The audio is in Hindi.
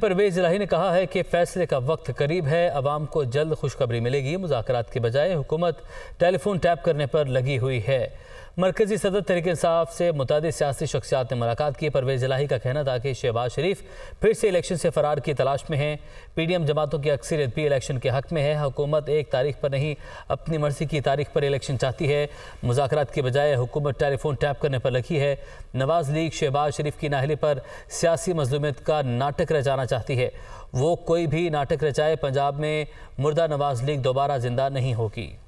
परवेज इलाही ने कहा है कि फैसले का वक्त करीब है आवाम को जल्द खुशखबरी मिलेगी मुजाकर के बजाय हुकूमत टेलीफोन टैप करने पर लगी हुई है मरकजी सदर तहरीक इंसाफ से मुतद सियासी शख्सियात ने मुलाकात की परवेज इलाही का कहना था कि शहबाज शरीफ फिर से इलेक्शन से फरार की तलाश में हैं पी डी एम जमातों की अक्सरियत भी इलेक्शन के हक में है हुकूमत एक तारीख पर नहीं अपनी मर्जी की तारीख पर इलेक्शन चाहती है मुजात के बजाय हुकूमत टेलीफोन टैप करने पर लगी है नवाज लीग शहबाज शरीफ की नाहली पर सियासी मजलूमियत का नाटक रचाना चाहती है वो कोई भी नाटक रचाए पंजाब में मुर्दा नवाज लीग दोबारा जिंदा नहीं होगी